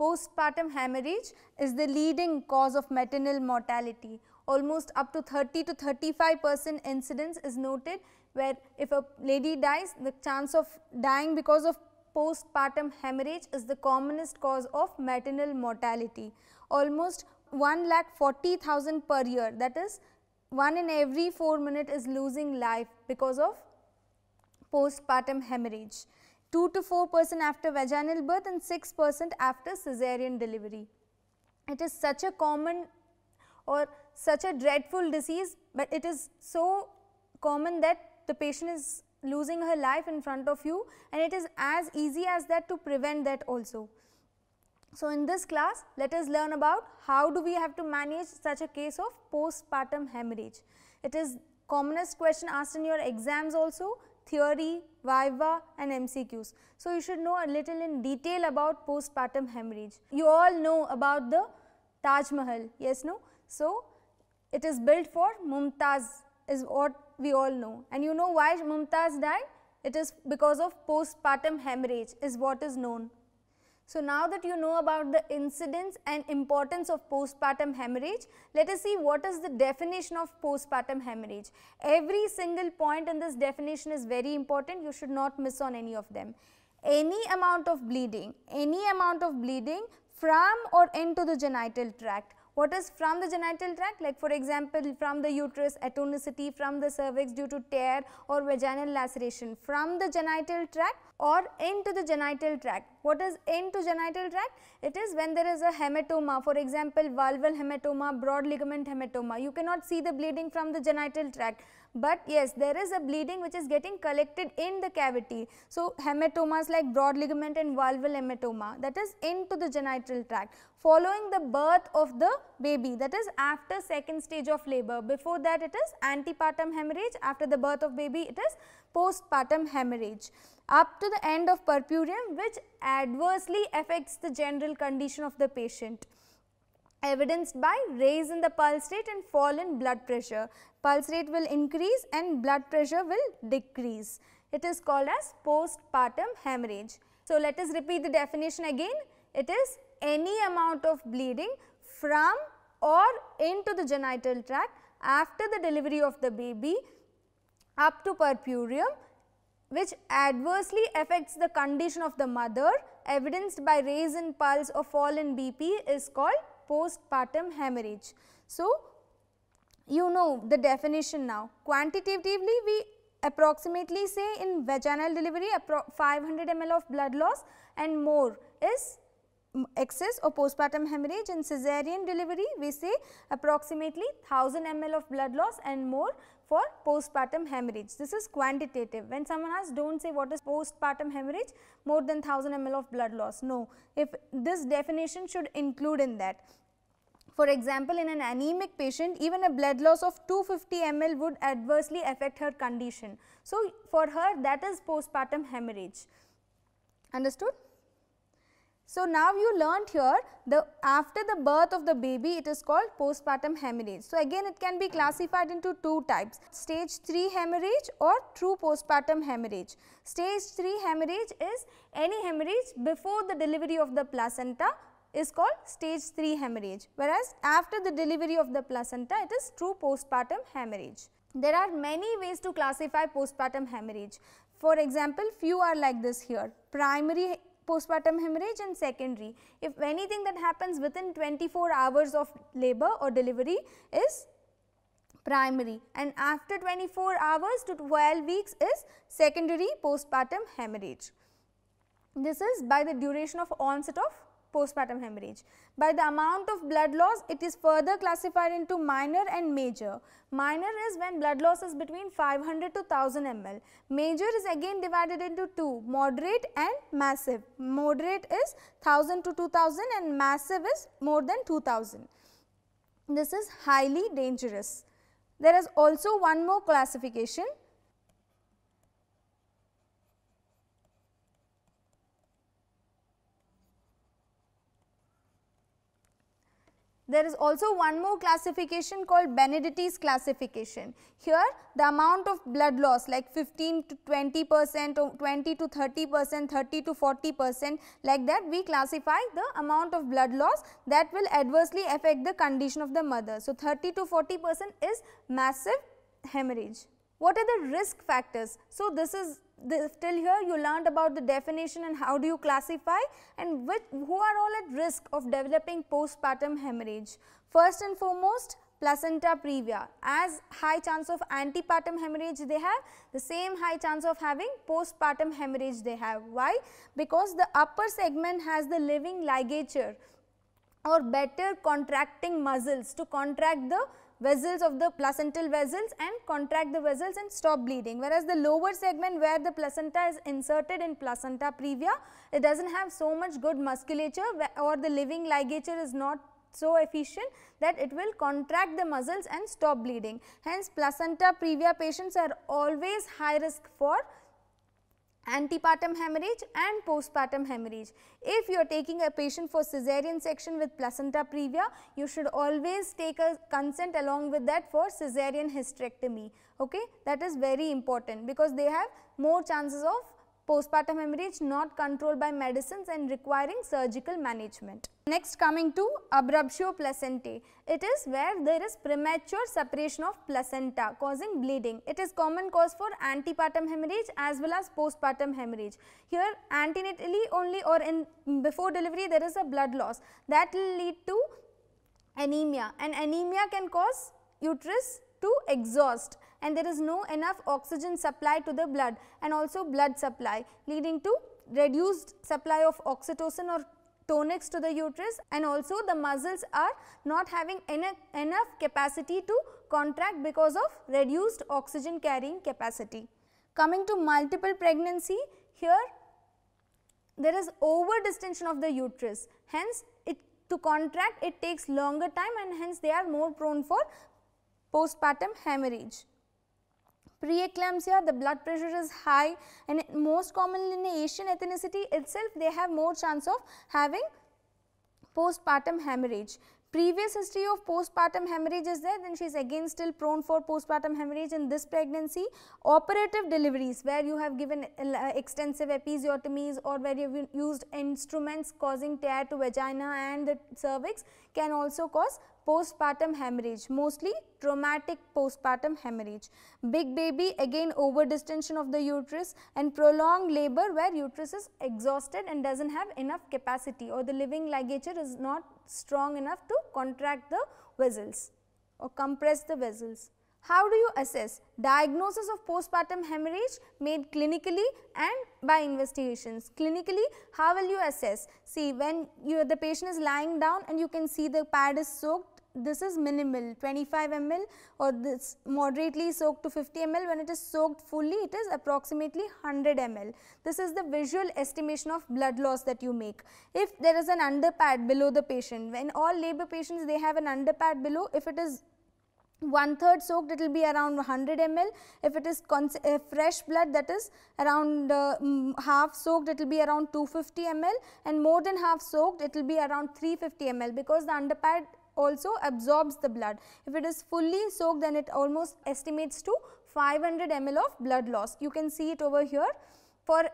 Postpartum hemorrhage is the leading cause of maternal mortality. Almost up to 30 to 35 percent incidence is noted where if a lady dies, the chance of dying because of postpartum hemorrhage is the commonest cause of maternal mortality. Almost 1 lakh 40,000 per year that is one in every 4 minute is losing life because of postpartum hemorrhage. 2 to 4% after vaginal birth and 6% after cesarean delivery. It is such a common or such a dreadful disease, but it is so common that the patient is losing her life in front of you and it is as easy as that to prevent that also. So, in this class let us learn about how do we have to manage such a case of postpartum hemorrhage. It is commonest question asked in your exams also theory, viva and MCQs. So, you should know a little in detail about postpartum hemorrhage. You all know about the Taj Mahal, yes, no? So, it is built for Mumtaz is what we all know and you know why Mumtaz died? It is because of postpartum hemorrhage is what is known. So now that you know about the incidence and importance of postpartum hemorrhage, let us see what is the definition of postpartum hemorrhage. Every single point in this definition is very important, you should not miss on any of them. Any amount of bleeding, any amount of bleeding from or into the genital tract what is from the genital tract like for example from the uterus atonicity from the cervix due to tear or vaginal laceration from the genital tract or into the genital tract. What is into genital tract? It is when there is a hematoma for example valval hematoma, broad ligament hematoma. You cannot see the bleeding from the genital tract but yes there is a bleeding which is getting collected in the cavity. So hematomas like broad ligament and valval hematoma that is into the genital tract following the birth of the baby that is after second stage of labor. Before that it is antepartum hemorrhage, after the birth of baby it is postpartum hemorrhage up to the end of purpurium which adversely affects the general condition of the patient evidenced by raise in the pulse rate and fall in blood pressure. Pulse rate will increase and blood pressure will decrease. It is called as postpartum hemorrhage. So, let us repeat the definition again. It is any amount of bleeding from or into the genital tract after the delivery of the baby up to purpurium which adversely affects the condition of the mother evidenced by raise in pulse or fall in BP is called postpartum hemorrhage. So, you know the definition now. Quantitatively we approximately say in vaginal delivery 500 ml of blood loss and more is excess or postpartum hemorrhage. In cesarean delivery we say approximately 1000 ml of blood loss and more for postpartum hemorrhage. This is quantitative. When someone asks, don't say what is postpartum hemorrhage, more than 1000 ml of blood loss. No, if this definition should include in that. For example, in an anemic patient, even a blood loss of 250 ml would adversely affect her condition. So, for her that is postpartum hemorrhage. Understood? So now you learnt here the after the birth of the baby it is called postpartum hemorrhage. So again it can be classified into two types stage 3 hemorrhage or true postpartum hemorrhage. Stage 3 hemorrhage is any hemorrhage before the delivery of the placenta is called stage 3 hemorrhage whereas after the delivery of the placenta it is true postpartum hemorrhage. There are many ways to classify postpartum hemorrhage. For example, few are like this here primary postpartum hemorrhage and secondary. If anything that happens within 24 hours of labor or delivery is primary and after 24 hours to 12 weeks is secondary postpartum hemorrhage. This is by the duration of onset of postpartum hemorrhage. By the amount of blood loss, it is further classified into minor and major. Minor is when blood loss is between 500 to 1000 ml. Major is again divided into two, moderate and massive. Moderate is 1000 to 2000 and massive is more than 2000. This is highly dangerous. There is also one more classification there is also one more classification called Benedetti's classification. Here the amount of blood loss like 15 to 20 percent or 20 to 30 percent, 30 to 40 percent like that we classify the amount of blood loss that will adversely affect the condition of the mother. So, 30 to 40 percent is massive hemorrhage. What are the risk factors? So, this is Still till here you learned about the definition and how do you classify and which, who are all at risk of developing postpartum hemorrhage. First and foremost placenta previa as high chance of antepartum hemorrhage they have the same high chance of having postpartum hemorrhage they have. Why? Because the upper segment has the living ligature or better contracting muscles to contract the vessels of the placental vessels and contract the vessels and stop bleeding. Whereas the lower segment where the placenta is inserted in placenta previa, it does not have so much good musculature or the living ligature is not so efficient that it will contract the muscles and stop bleeding. Hence, placenta previa patients are always high risk for antepartum hemorrhage and postpartum hemorrhage. If you are taking a patient for cesarean section with placenta previa, you should always take a consent along with that for cesarean hysterectomy. Okay? That is very important because they have more chances of postpartum hemorrhage not controlled by medicines and requiring surgical management. Next coming to abruptio placentae. It is where there is premature separation of placenta causing bleeding. It is common cause for antepartum hemorrhage as well as postpartum hemorrhage. Here antenatally only or in before delivery there is a blood loss that will lead to anemia and anemia can cause uterus to exhaust and there is no enough oxygen supply to the blood and also blood supply leading to reduced supply of oxytocin or tonics to the uterus and also the muscles are not having enough capacity to contract because of reduced oxygen carrying capacity. Coming to multiple pregnancy, here there is over distension of the uterus, hence it to contract it takes longer time and hence they are more prone for postpartum hemorrhage. Preeclampsia, the blood pressure is high and most commonly in Asian ethnicity itself they have more chance of having postpartum hemorrhage previous history of postpartum hemorrhage is there, then she is again still prone for postpartum hemorrhage in this pregnancy. Operative deliveries where you have given uh, extensive episiotomies or where you have used instruments causing tear to vagina and the cervix can also cause postpartum hemorrhage, mostly traumatic postpartum hemorrhage. Big baby, again distension of the uterus and prolonged labor where uterus is exhausted and doesn't have enough capacity or the living ligature is not strong enough to contract the vessels or compress the vessels. How do you assess? Diagnosis of postpartum hemorrhage made clinically and by investigations. Clinically, how will you assess? See, when you, the patient is lying down and you can see the pad is soaked, this is minimal 25 ml or this moderately soaked to 50 ml when it is soaked fully it is approximately 100 ml. This is the visual estimation of blood loss that you make. If there is an underpad below the patient when all labor patients they have an underpad below if it is one third soaked it will be around 100 ml if it is uh, fresh blood that is around uh, um, half soaked it will be around 250 ml and more than half soaked it will be around 350 ml because the underpad also absorbs the blood. If it is fully soaked then it almost estimates to 500 ml of blood loss. You can see it over here. For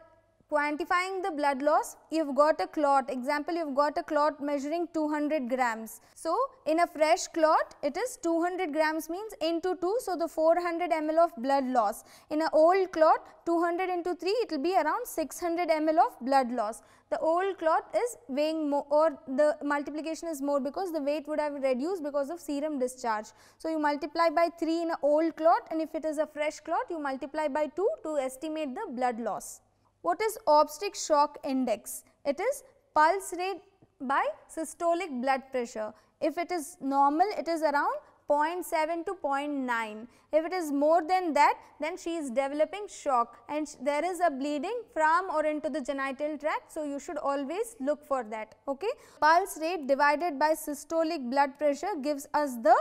Quantifying the blood loss, you have got a clot. Example, you have got a clot measuring 200 grams. So, in a fresh clot, it is 200 grams means into 2, so the 400 ml of blood loss. In an old clot, 200 into 3, it will be around 600 ml of blood loss. The old clot is weighing more or the multiplication is more because the weight would have reduced because of serum discharge. So, you multiply by 3 in an old clot and if it is a fresh clot, you multiply by 2 to estimate the blood loss. What is obstetric shock index? It is pulse rate by systolic blood pressure. If it is normal, it is around 0.7 to 0.9. If it is more than that, then she is developing shock and there is a bleeding from or into the genital tract. So, you should always look for that. Okay? Pulse rate divided by systolic blood pressure gives us the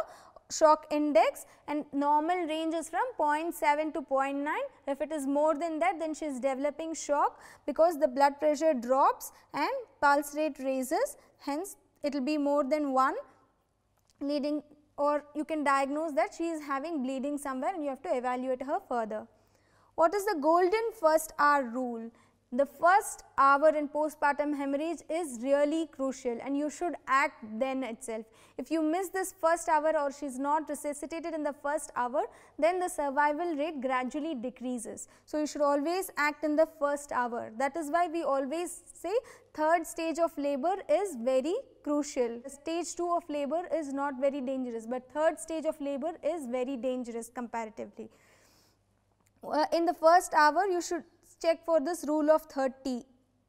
shock index and normal range is from 0.7 to 0.9. If it is more than that then she is developing shock because the blood pressure drops and pulse rate raises hence it will be more than 1 leading or you can diagnose that she is having bleeding somewhere and you have to evaluate her further. What is the golden first hour rule? the first hour in postpartum hemorrhage is really crucial and you should act then itself. If you miss this first hour or she's not resuscitated in the first hour, then the survival rate gradually decreases. So, you should always act in the first hour. That is why we always say third stage of labor is very crucial. Stage 2 of labor is not very dangerous, but third stage of labor is very dangerous comparatively. Uh, in the first hour, you should check for this rule of 30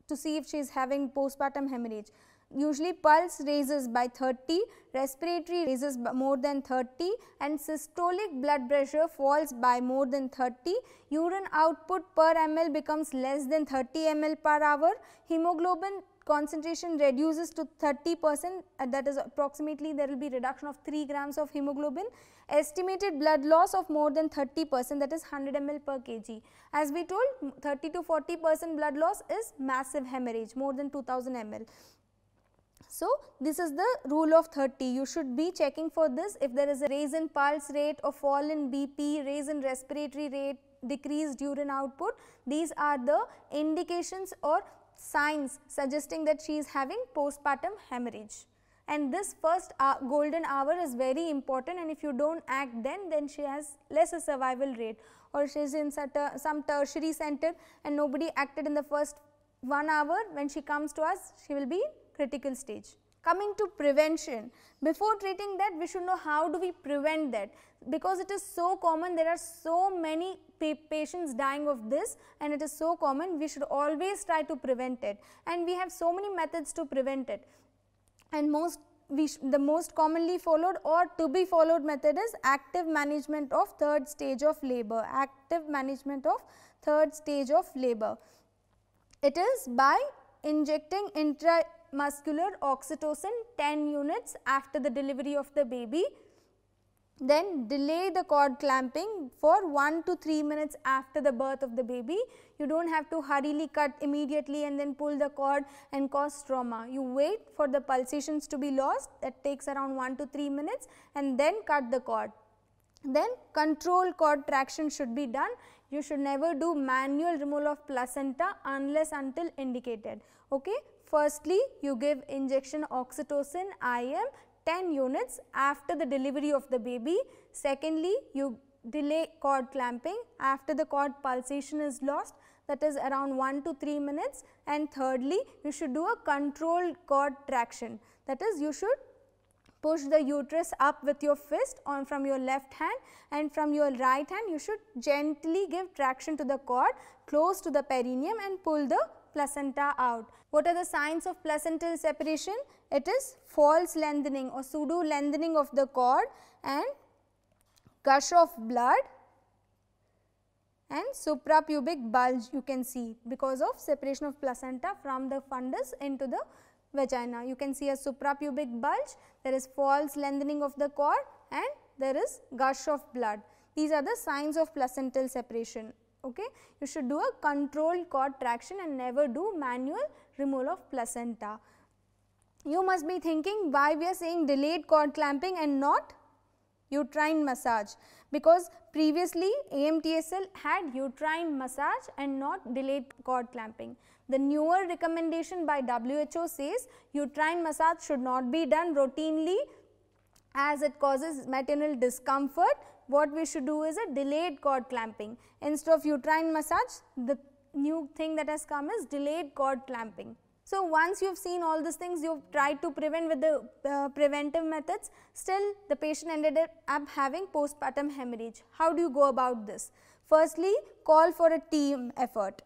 to see if she is having postpartum hemorrhage. Usually pulse raises by 30, respiratory raises more than 30 and systolic blood pressure falls by more than 30. Urine output per ml becomes less than 30 ml per hour. Hemoglobin concentration reduces to 30 percent that is approximately there will be reduction of 3 grams of hemoglobin. Estimated blood loss of more than 30 percent that is 100 ml per kg. As we told 30 to 40 percent blood loss is massive hemorrhage more than 2000 ml. So, this is the rule of 30. You should be checking for this if there is a raise in pulse rate or fall in BP, raise in respiratory rate, decreased urine output. These are the indications or signs suggesting that she is having postpartum hemorrhage. And this first uh, golden hour is very important and if you do not act then, then she has lesser survival rate or she is in a, some tertiary center and nobody acted in the first one hour when she comes to us, she will be critical stage. Coming to prevention, before treating that we should know how do we prevent that because it is so common there are so many pa patients dying of this and it is so common we should always try to prevent it and we have so many methods to prevent it and most the most commonly followed or to be followed method is active management of third stage of labor, active management of third stage of labor. It is by injecting intra muscular oxytocin 10 units after the delivery of the baby. Then delay the cord clamping for 1 to 3 minutes after the birth of the baby. You do not have to hurriedly cut immediately and then pull the cord and cause trauma. You wait for the pulsations to be lost that takes around 1 to 3 minutes and then cut the cord. Then control cord traction should be done. You should never do manual removal of placenta unless until indicated. Okay. Firstly, you give injection oxytocin IM 10 units after the delivery of the baby. Secondly, you delay cord clamping after the cord pulsation is lost that is around 1 to 3 minutes and thirdly you should do a controlled cord traction that is you should push the uterus up with your fist on from your left hand and from your right hand you should gently give traction to the cord close to the perineum and pull the placenta out. What are the signs of placental separation? It is false lengthening or pseudo lengthening of the cord and gush of blood and suprapubic bulge you can see because of separation of placenta from the fundus into the vagina. You can see a suprapubic bulge, there is false lengthening of the cord and there is gush of blood. These are the signs of placental separation okay. You should do a controlled cord traction and never do manual removal of placenta. You must be thinking why we are saying delayed cord clamping and not uterine massage because previously AMTSL had uterine massage and not delayed cord clamping. The newer recommendation by WHO says uterine massage should not be done routinely as it causes maternal discomfort what we should do is a delayed cord clamping. Instead of uterine massage, the new thing that has come is delayed cord clamping. So, once you have seen all these things, you have tried to prevent with the uh, preventive methods, still the patient ended up having postpartum hemorrhage. How do you go about this? Firstly, call for a team effort.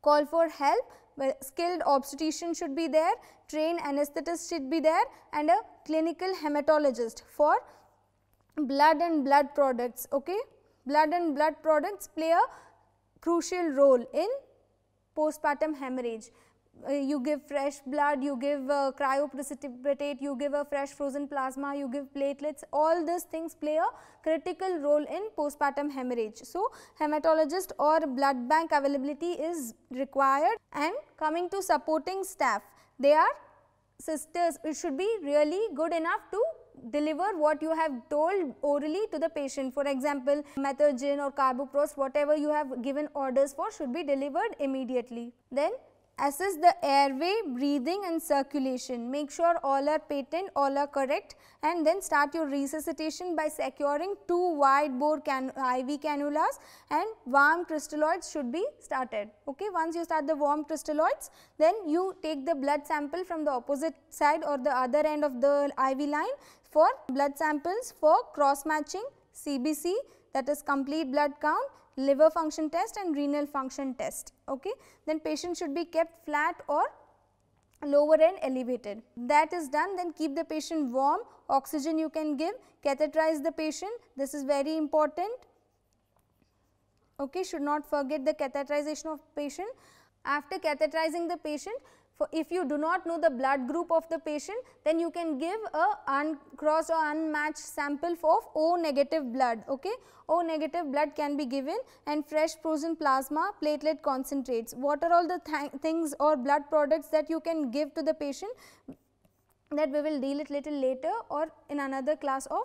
Call for help, skilled obstetrician should be there, trained anesthetist should be there and a clinical hematologist for blood and blood products okay blood and blood products play a crucial role in postpartum hemorrhage uh, you give fresh blood you give uh, cryoprecipitate you give a fresh frozen plasma you give platelets all these things play a critical role in postpartum hemorrhage so hematologist or blood bank availability is required and coming to supporting staff they are sisters it should be really good enough to deliver what you have told orally to the patient. For example, methogen or carboprost, whatever you have given orders for should be delivered immediately. Then assess the airway, breathing and circulation. Make sure all are patent, all are correct and then start your resuscitation by securing two wide bore can IV cannulas and warm crystalloids should be started. Okay, Once you start the warm crystalloids, then you take the blood sample from the opposite side or the other end of the IV line, for blood samples for cross matching CBC that is complete blood count, liver function test and renal function test. Okay. Then patient should be kept flat or lower end elevated. That is done then keep the patient warm, oxygen you can give, catheterize the patient this is very important. Okay, should not forget the catheterization of patient. After catheterizing the patient, for if you do not know the blood group of the patient, then you can give a uncrossed or unmatched sample of O negative blood. Okay? O negative blood can be given and fresh frozen plasma, platelet concentrates. What are all the th things or blood products that you can give to the patient that we will deal it little later or in another class of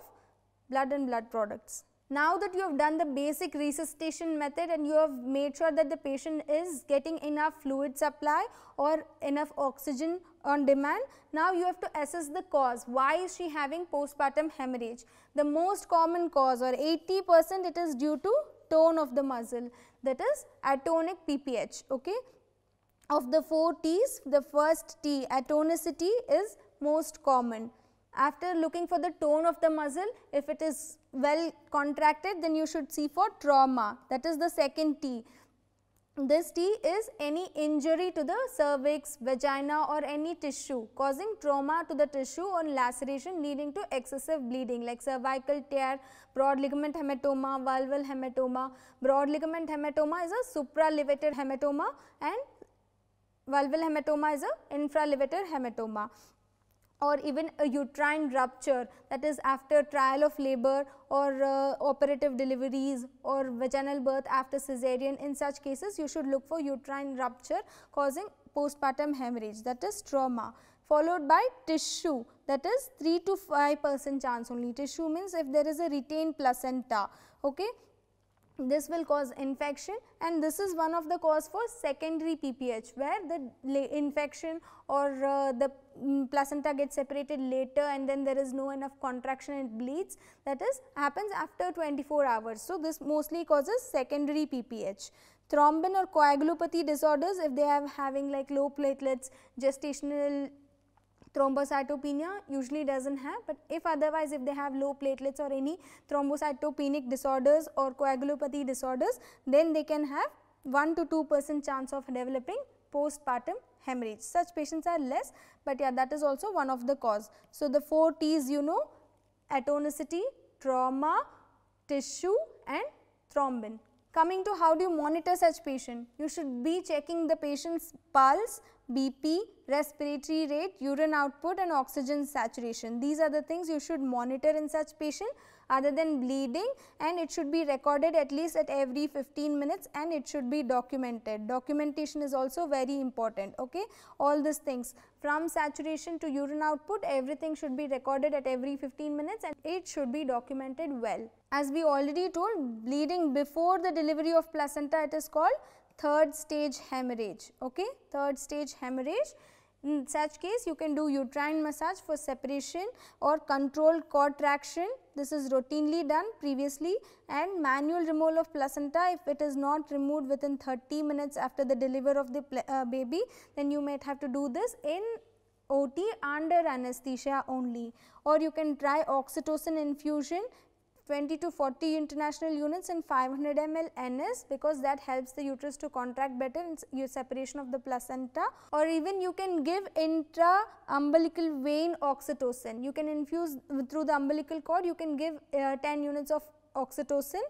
blood and blood products. Now that you have done the basic resuscitation method and you have made sure that the patient is getting enough fluid supply or enough oxygen on demand, now you have to assess the cause. Why is she having postpartum hemorrhage? The most common cause or 80% it is due to tone of the muscle that is atonic PPH. Okay? Of the 4 T's, the first T, atonicity is most common. After looking for the tone of the muscle, if it is well contracted then you should see for trauma that is the second T. This T is any injury to the cervix, vagina or any tissue causing trauma to the tissue or laceration leading to excessive bleeding like cervical tear, broad ligament hematoma, vulval hematoma. Broad ligament hematoma is a supralevator hematoma and vulval hematoma is a infralevator hematoma or even a uterine rupture that is after trial of labor or uh, operative deliveries or vaginal birth after cesarean in such cases you should look for uterine rupture causing postpartum hemorrhage that is trauma followed by tissue that is 3 to 5 percent chance only. Tissue means if there is a retained placenta okay this will cause infection and this is one of the cause for secondary PPH where the infection or uh, the um, placenta gets separated later and then there is no enough contraction it bleeds that is happens after 24 hours. So, this mostly causes secondary PPH. Thrombin or coagulopathy disorders if they are having like low platelets, gestational thrombocytopenia usually doesn't have but if otherwise if they have low platelets or any thrombocytopenic disorders or coagulopathy disorders then they can have 1 to 2 percent chance of developing postpartum hemorrhage. Such patients are less but yeah that is also one of the cause. So, the 4 T's you know atonicity, trauma, tissue and thrombin. Coming to how do you monitor such patient? You should be checking the patient's pulse, BP, respiratory rate, urine output and oxygen saturation. These are the things you should monitor in such patient other than bleeding and it should be recorded at least at every 15 minutes and it should be documented. Documentation is also very important, okay. All these things from saturation to urine output everything should be recorded at every 15 minutes and it should be documented well. As we already told bleeding before the delivery of placenta it is called third stage hemorrhage, okay, third stage hemorrhage. In such case, you can do uterine massage for separation or controlled cord traction. This is routinely done previously and manual removal of placenta if it is not removed within 30 minutes after the delivery of the uh, baby, then you might have to do this in OT under anesthesia only or you can try oxytocin infusion 20 to 40 international units and 500 ml NS because that helps the uterus to contract better in your separation of the placenta or even you can give intra umbilical vein oxytocin. You can infuse through the umbilical cord you can give uh, 10 units of oxytocin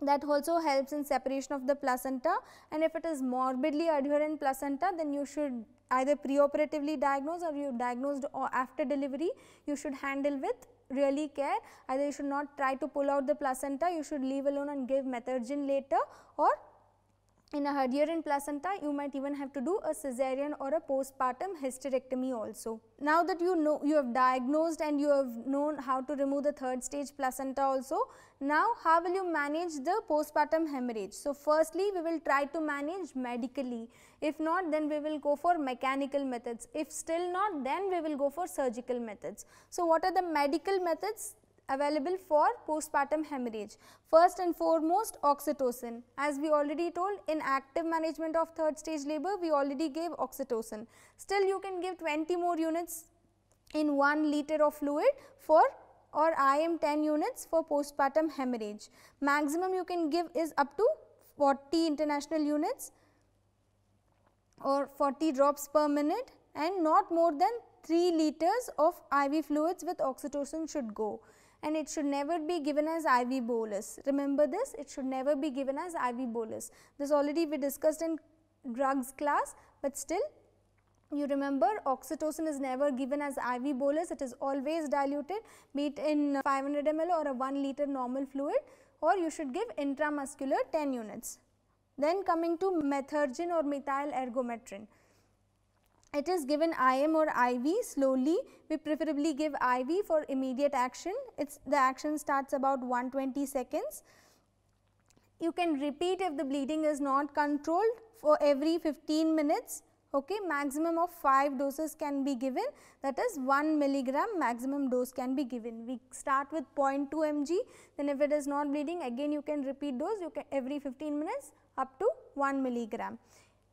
that also helps in separation of the placenta and if it is morbidly adherent placenta then you should either preoperatively diagnose or you diagnosed or after delivery you should handle with really care either you should not try to pull out the placenta you should leave alone and give methergine later or in a Hungarian placenta, you might even have to do a cesarean or a postpartum hysterectomy also. Now that you know you have diagnosed and you have known how to remove the third stage placenta also, now how will you manage the postpartum hemorrhage? So, firstly we will try to manage medically, if not then we will go for mechanical methods, if still not then we will go for surgical methods. So, what are the medical methods? available for postpartum hemorrhage. First and foremost oxytocin. As we already told in active management of third stage labor we already gave oxytocin. Still you can give 20 more units in 1 liter of fluid for or IM 10 units for postpartum hemorrhage. Maximum you can give is up to 40 international units or 40 drops per minute and not more than 3 liters of IV fluids with oxytocin should go and it should never be given as IV bolus. Remember this, it should never be given as IV bolus. This already we discussed in drugs class, but still you remember oxytocin is never given as IV bolus, it is always diluted be it in 500 ml or a 1 liter normal fluid or you should give intramuscular 10 units. Then coming to methergine or methyl ergometrin it is given IM or IV slowly, we preferably give IV for immediate action, it's the action starts about 120 seconds. You can repeat if the bleeding is not controlled for every 15 minutes, okay. maximum of 5 doses can be given that is 1 milligram maximum dose can be given. We start with 0.2 mg, then if it is not bleeding again you can repeat dose you can every 15 minutes up to 1 milligram.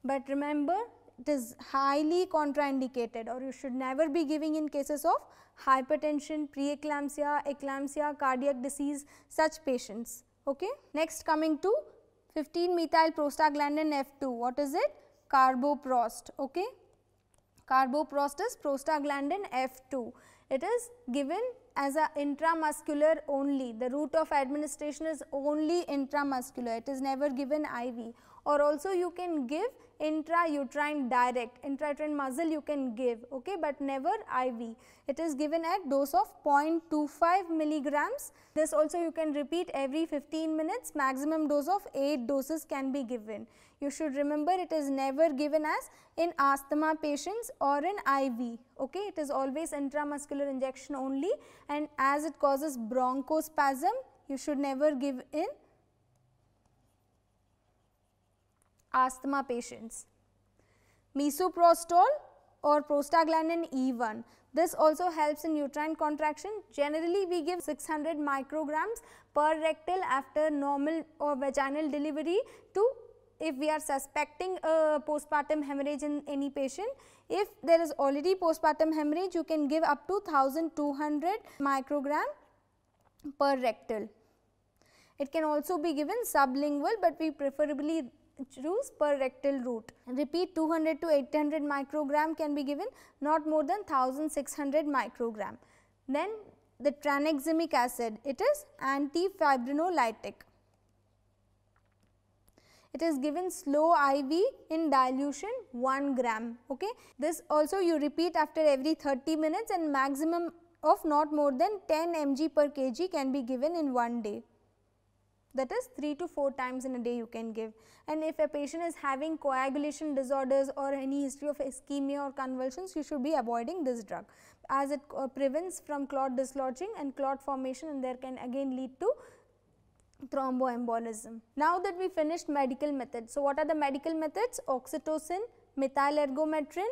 But remember it is highly contraindicated or you should never be giving in cases of hypertension, preeclampsia, eclampsia, cardiac disease, such patients. Okay. Next coming to 15-methyl prostaglandin F2, what is it? Carboprost. Okay. Carboprost is prostaglandin F2. It is given as a intramuscular only. The route of administration is only intramuscular. It is never given IV or also you can give intrauterine direct, intrauterine muscle you can give, okay, but never IV. It is given at dose of 0.25 milligrams. This also you can repeat every 15 minutes, maximum dose of 8 doses can be given. You should remember it is never given as in asthma patients or in IV, okay. It is always intramuscular injection only and as it causes bronchospasm, you should never give in asthma patients. Mesoprostol or prostaglandin E1. This also helps in uterine contraction. Generally, we give 600 micrograms per rectal after normal or vaginal delivery to if we are suspecting a postpartum hemorrhage in any patient. If there is already postpartum hemorrhage, you can give up to 1200 microgram per rectal. It can also be given sublingual, but we preferably joules per rectal root. Repeat 200 to 800 microgram can be given not more than 1600 microgram. Then the tranexamic acid it is antifibrinolytic. It is given slow IV in dilution 1 gram. Okay. This also you repeat after every 30 minutes and maximum of not more than 10 mg per kg can be given in one day that is 3 to 4 times in a day you can give and if a patient is having coagulation disorders or any history of ischemia or convulsions you should be avoiding this drug as it uh, prevents from clot dislodging and clot formation and there can again lead to thromboembolism. Now that we finished medical methods, so what are the medical methods? Oxytocin, methyl ergometrin,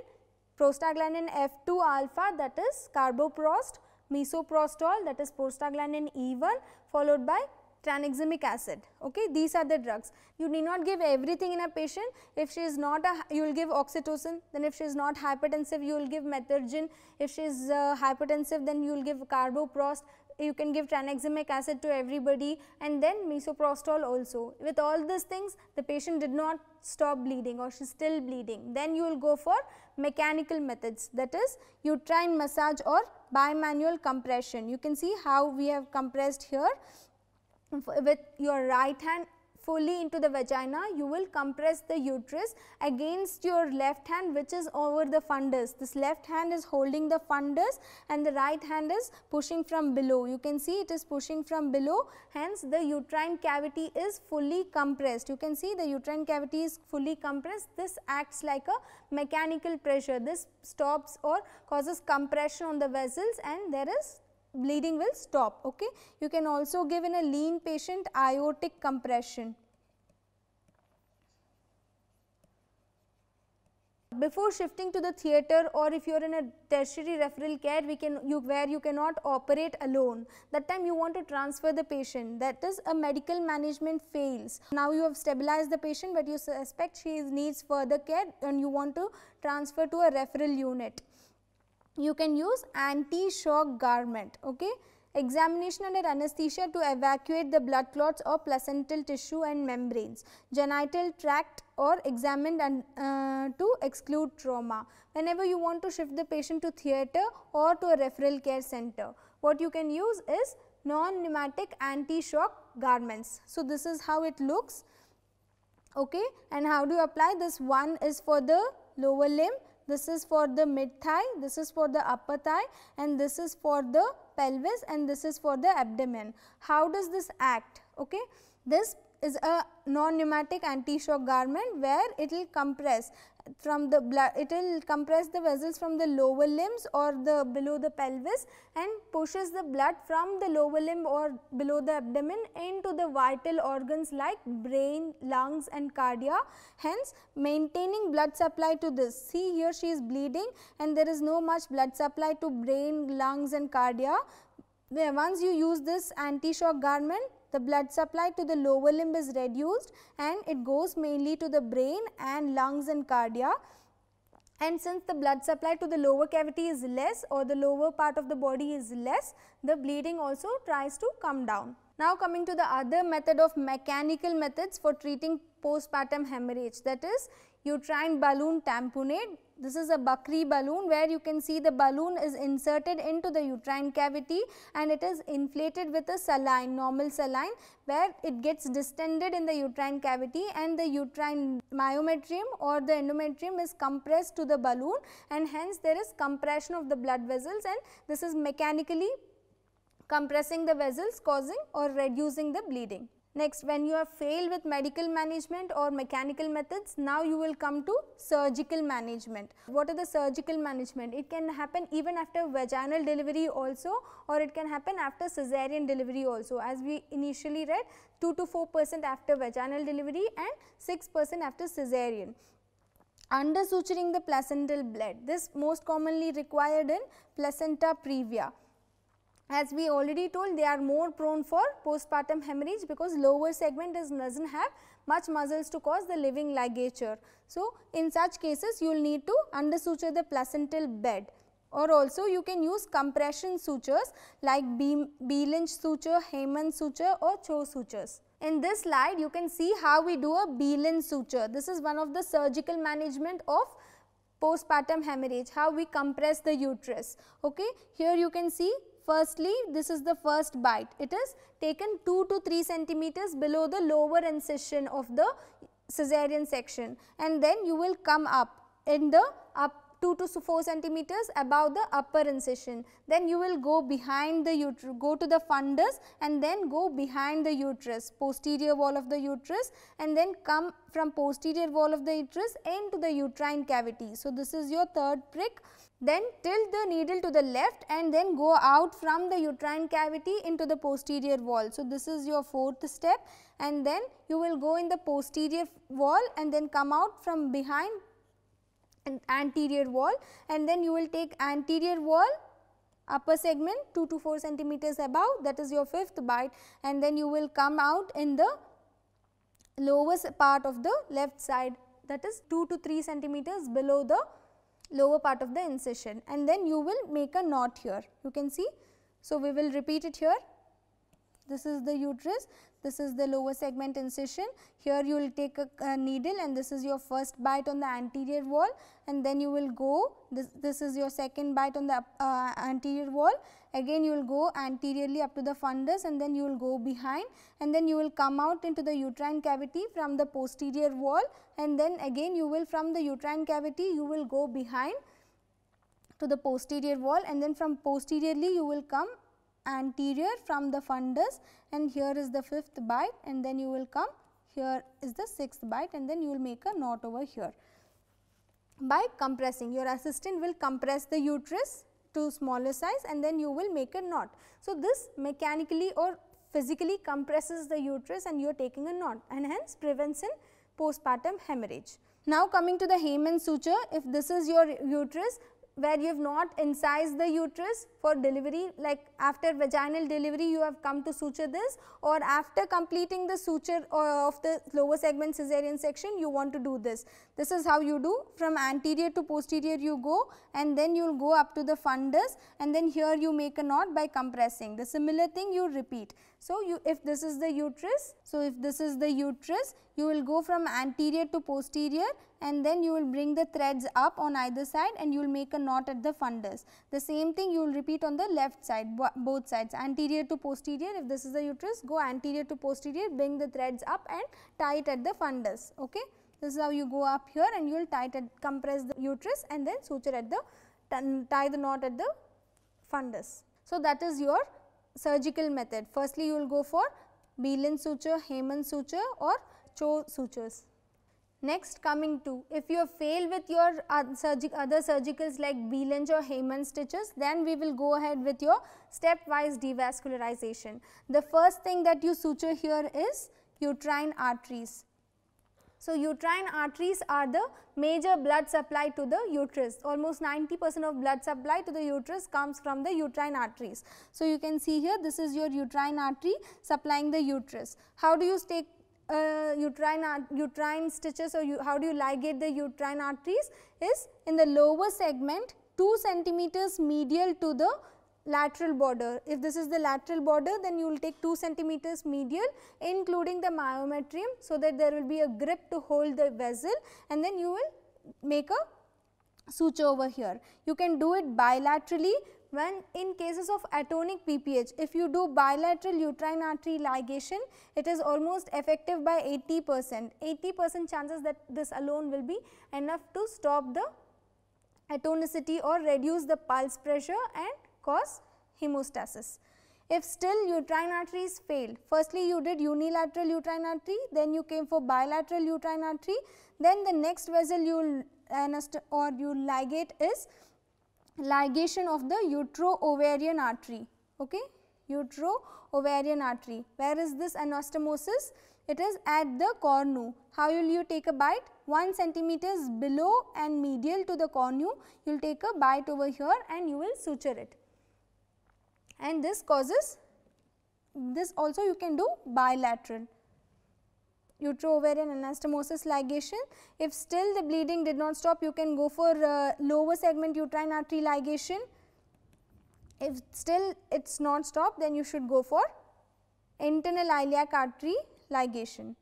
prostaglandin F2 alpha that is carboprost, misoprostol that is prostaglandin E1 followed by tranexamic acid okay these are the drugs you need not give everything in a patient if she is not a you will give oxytocin then if she is not hypertensive you will give methergine if she is uh, hypertensive then you will give carboprost you can give tranexamic acid to everybody and then misoprostol also with all these things the patient did not stop bleeding or is still bleeding then you will go for mechanical methods that is you try and massage or bimanual compression you can see how we have compressed here with your right hand fully into the vagina, you will compress the uterus against your left hand which is over the fundus. This left hand is holding the fundus and the right hand is pushing from below. You can see it is pushing from below, hence the uterine cavity is fully compressed. You can see the uterine cavity is fully compressed. This acts like a mechanical pressure. This stops or causes compression on the vessels and there is bleeding will stop. Okay? You can also give in a lean patient aortic compression. Before shifting to the theatre or if you are in a tertiary referral care we can you, where you cannot operate alone, that time you want to transfer the patient that is a medical management fails. Now you have stabilized the patient but you suspect she needs further care and you want to transfer to a referral unit you can use anti-shock garment. Okay? Examination under anesthesia to evacuate the blood clots or placental tissue and membranes. Genital tract or examined and, uh, to exclude trauma. Whenever you want to shift the patient to theatre or to a referral care center, what you can use is non-pneumatic anti-shock garments. So, this is how it looks okay and how do you apply this one is for the lower limb this is for the mid thigh, this is for the upper thigh and this is for the pelvis and this is for the abdomen. How does this act? Okay? This is a non-pneumatic anti-shock garment where it will compress from the blood, it will compress the vessels from the lower limbs or the below the pelvis and pushes the blood from the lower limb or below the abdomen into the vital organs like brain, lungs and cardia. Hence, maintaining blood supply to this. See here she is bleeding and there is no much blood supply to brain, lungs and cardia. once you use this anti-shock garment, the blood supply to the lower limb is reduced and it goes mainly to the brain and lungs and cardia. And since the blood supply to the lower cavity is less or the lower part of the body is less, the bleeding also tries to come down. Now coming to the other method of mechanical methods for treating postpartum hemorrhage that is uterine balloon tamponade this is a Bakri balloon where you can see the balloon is inserted into the uterine cavity and it is inflated with a saline, normal saline where it gets distended in the uterine cavity and the uterine myometrium or the endometrium is compressed to the balloon and hence there is compression of the blood vessels and this is mechanically compressing the vessels causing or reducing the bleeding. Next, when you have failed with medical management or mechanical methods, now you will come to surgical management. What are the surgical management? It can happen even after vaginal delivery also or it can happen after cesarean delivery also. As we initially read, 2 to 4 percent after vaginal delivery and 6 percent after cesarean. Under suturing the placental blood, this most commonly required in placenta previa as we already told they are more prone for postpartum hemorrhage because lower segment does not have much muscles to cause the living ligature. So, in such cases you will need to under suture the placental bed or also you can use compression sutures like B-Lynch suture, Heyman suture or Cho sutures. In this slide you can see how we do a B-Lynch suture. This is one of the surgical management of postpartum hemorrhage, how we compress the uterus. Okay? Here you can see Firstly, this is the first bite. It is taken 2 to 3 centimeters below the lower incision of the cesarean section and then you will come up in the up 2 to 4 centimeters above the upper incision. Then you will go behind the uterus, go to the fundus and then go behind the uterus, posterior wall of the uterus and then come from posterior wall of the uterus into the uterine cavity. So, this is your third prick then tilt the needle to the left and then go out from the uterine cavity into the posterior wall. So, this is your fourth step and then you will go in the posterior wall and then come out from behind anterior wall and then you will take anterior wall upper segment 2 to 4 centimeters above that is your fifth bite and then you will come out in the lowest part of the left side that is 2 to 3 centimeters below the lower part of the incision and then you will make a knot here you can see. So, we will repeat it here this is the uterus. This is the lower segment incision. Here you will take a, a, needle and this is your first bite on the anterior wall and then you will go, this, this is your second bite on the uh, anterior wall. Again you will go anteriorly up to the fundus and then you will go behind and then you will come out into the uterine cavity from the posterior wall and then again you will from the uterine cavity you will go behind to the posterior wall and then from posteriorly you will come anterior from the fundus and here is the fifth bite and then you will come here is the sixth bite and then you will make a knot over here. By compressing your assistant will compress the uterus to smaller size and then you will make a knot. So, this mechanically or physically compresses the uterus and you are taking a knot and hence prevents in postpartum hemorrhage. Now coming to the Hayman suture, if this is your uterus, where you have not incised the uterus for delivery like after vaginal delivery you have come to suture this or after completing the suture uh, of the lower segment cesarean section you want to do this. This is how you do from anterior to posterior you go and then you will go up to the fundus and then here you make a knot by compressing. The similar thing you repeat. So, you, if this is the uterus, so if this is the uterus, you will go from anterior to posterior and then you will bring the threads up on either side and you will make a knot at the fundus. The same thing you will repeat on the left side, both sides anterior to posterior. If this is the uterus, go anterior to posterior, bring the threads up and tie it at the fundus. Okay? This is how you go up here and you will tie it, compress the uterus and then suture at the, tie the knot at the fundus. So, that is your surgical method. Firstly, you will go for Beeline suture, Heyman suture or Cho sutures. Next coming to if you fail with your other surgicals like Beelange or Heyman stitches then we will go ahead with your stepwise devascularization. The first thing that you suture here is uterine arteries. So, uterine arteries are the major blood supply to the uterus. Almost 90 percent of blood supply to the uterus comes from the uterine arteries. So, you can see here this is your uterine artery supplying the uterus. How do you take uh, uterine, uterine stitches or you, how do you ligate the uterine arteries is in the lower segment 2 centimeters medial to the lateral border. If this is the lateral border then you will take 2 centimeters medial including the myometrium so that there will be a grip to hold the vessel and then you will make a suture over here. You can do it bilaterally when in cases of atonic PPH, if you do bilateral uterine artery ligation, it is almost effective by 80 percent. 80 percent chances that this alone will be enough to stop the atonicity or reduce the pulse pressure and cause hemostasis. If still uterine arteries fail, firstly you did unilateral uterine artery, then you came for bilateral uterine artery, then the next vessel you or you ligate is ligation of the utero-ovarian artery, okay, utero-ovarian artery. Where is this anastomosis? It is at the cornu. How will you take a bite? 1 centimeters below and medial to the cornu, you will take a bite over here and you will suture it and this causes this also you can do bilateral uterovarian anastomosis ligation. If still the bleeding did not stop, you can go for uh, lower segment uterine artery ligation. If still it is not stopped, then you should go for internal iliac artery ligation.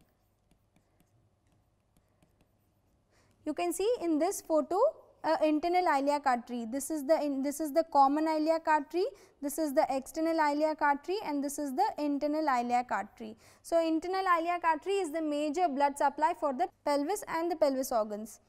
You can see in this photo uh, internal iliac artery. This is the in, this is the common iliac artery, this is the external iliac artery and this is the internal iliac artery. So, internal iliac artery is the major blood supply for the pelvis and the pelvis organs.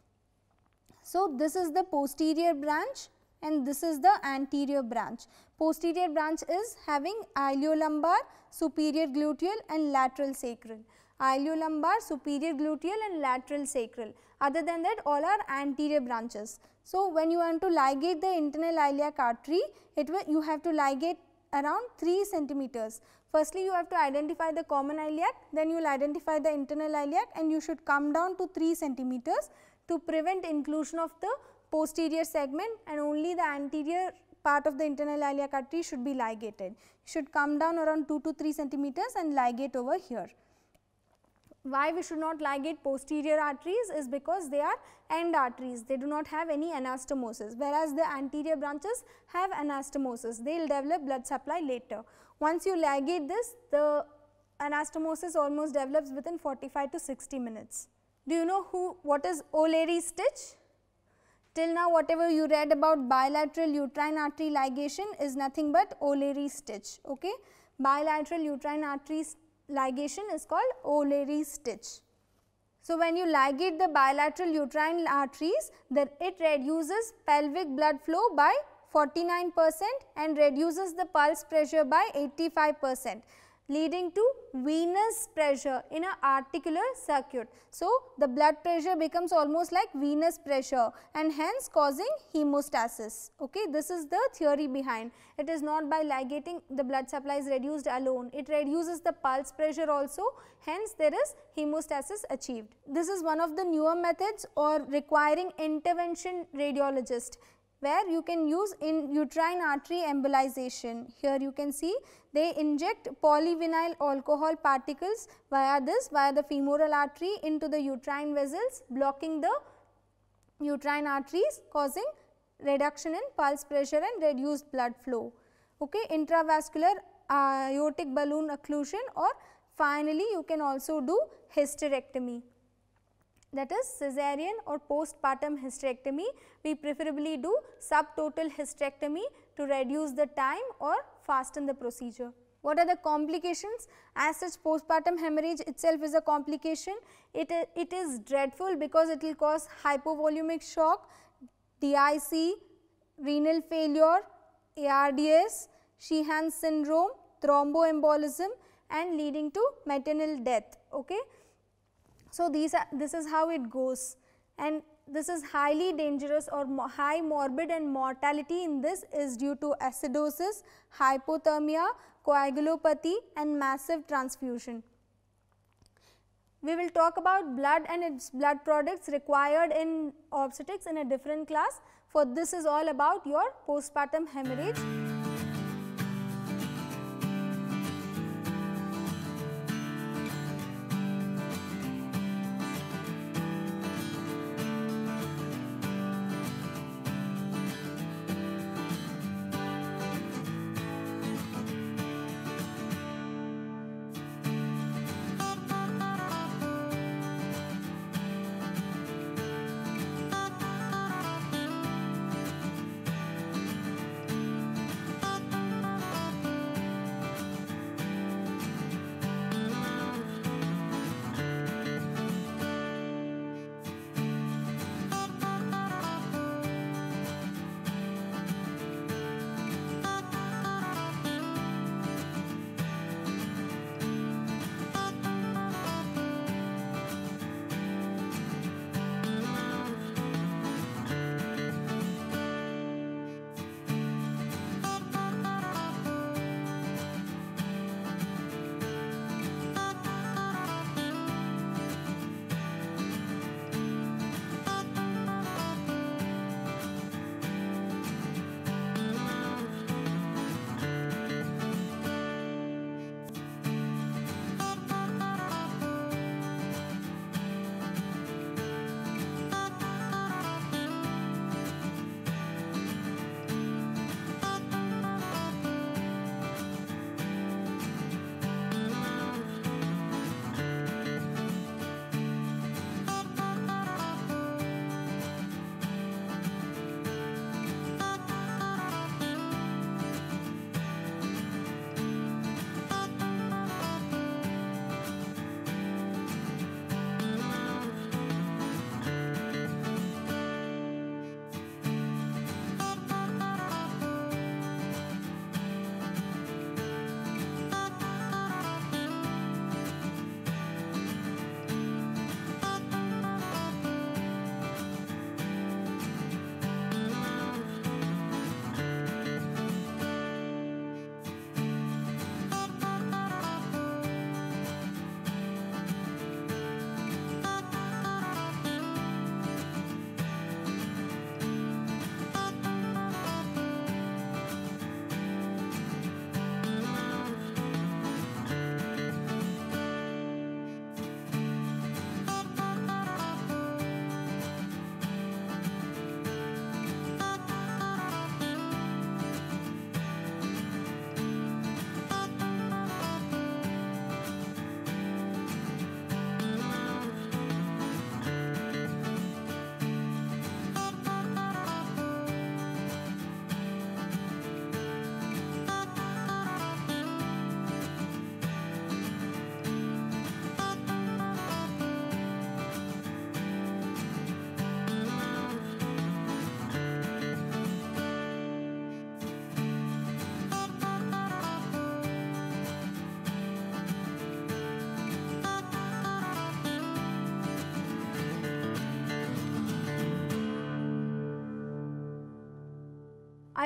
So, this is the posterior branch and this is the anterior branch. Posterior branch is having iliolumbar, superior gluteal and lateral sacral. Iliolumbar, superior gluteal and lateral sacral. Other than that all are anterior branches. So, when you want to ligate the internal iliac artery, it will, you have to ligate around 3 centimeters. Firstly, you have to identify the common iliac, then you will identify the internal iliac and you should come down to 3 centimeters to prevent inclusion of the posterior segment and only the anterior part of the internal iliac artery should be ligated. You should come down around 2 to 3 centimeters and ligate over here. Why we should not ligate posterior arteries is because they are end arteries. They do not have any anastomosis whereas the anterior branches have anastomosis. They will develop blood supply later. Once you ligate this, the anastomosis almost develops within 45 to 60 minutes. Do you know who what is O'Leary stitch? Till now whatever you read about bilateral uterine artery ligation is nothing but O'Leary stitch. Okay? Bilateral uterine artery stitch ligation is called O'Leary stitch. So, when you ligate the bilateral uterine arteries, then it reduces pelvic blood flow by 49 percent and reduces the pulse pressure by 85 percent leading to venous pressure in an articular circuit. So, the blood pressure becomes almost like venous pressure and hence causing hemostasis. Okay, this is the theory behind. It is not by ligating the blood supply is reduced alone. It reduces the pulse pressure also hence there is hemostasis achieved. This is one of the newer methods or requiring intervention radiologist where you can use in uterine artery embolization. Here you can see they inject polyvinyl alcohol particles via this via the femoral artery into the uterine vessels blocking the uterine arteries causing reduction in pulse pressure and reduced blood flow. Okay, intravascular uh, aortic balloon occlusion or finally you can also do hysterectomy that is cesarean or postpartum hysterectomy. We preferably do subtotal hysterectomy to reduce the time or fasten the procedure. What are the complications? As such postpartum hemorrhage itself is a complication. It, it is dreadful because it will cause hypovolumic shock, DIC, renal failure, ARDS, Sheehan syndrome, thromboembolism and leading to maternal death. Okay? So, these are, this is how it goes and this is highly dangerous or mo high morbid and mortality in this is due to acidosis, hypothermia, coagulopathy and massive transfusion. We will talk about blood and its blood products required in obstetrics in a different class. For this is all about your postpartum hemorrhage.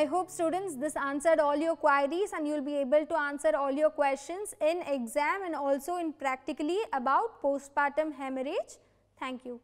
I hope students this answered all your queries and you will be able to answer all your questions in exam and also in practically about postpartum hemorrhage. Thank you.